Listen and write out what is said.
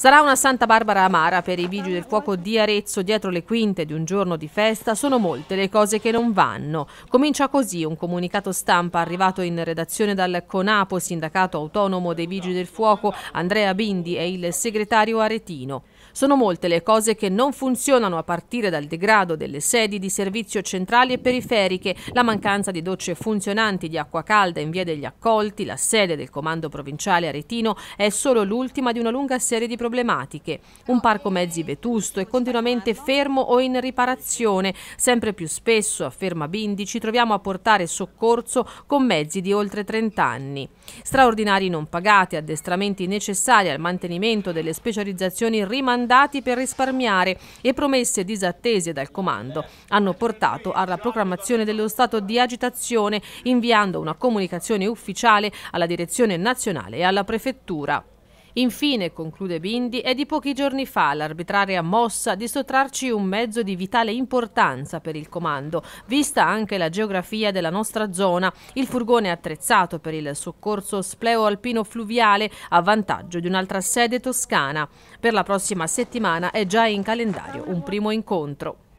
Sarà una Santa Barbara amara per i vigili del fuoco di Arezzo dietro le quinte di un giorno di festa. Sono molte le cose che non vanno. Comincia così un comunicato stampa arrivato in redazione dal CONAPO, sindacato autonomo dei vigili del fuoco. Andrea Bindi è il segretario aretino. Sono molte le cose che non funzionano a partire dal degrado delle sedi di servizio centrali e periferiche, la mancanza di docce funzionanti di acqua calda in via degli accolti, la sede del comando provinciale aretino è solo l'ultima di una lunga serie di problematiche. Un parco mezzi vetusto e continuamente fermo o in riparazione. Sempre più spesso, afferma Bindi, ci troviamo a portare soccorso con mezzi di oltre 30 anni. Straordinari non pagati, addestramenti necessari al mantenimento delle specializzazioni rimanenti mandati per risparmiare e promesse disattese dal comando hanno portato alla proclamazione dello stato di agitazione inviando una comunicazione ufficiale alla direzione nazionale e alla prefettura. Infine, conclude Bindi, è di pochi giorni fa l'arbitraria mossa di sottrarci un mezzo di vitale importanza per il comando, vista anche la geografia della nostra zona, il furgone attrezzato per il soccorso spleo-alpino fluviale a vantaggio di un'altra sede toscana. Per la prossima settimana è già in calendario un primo incontro.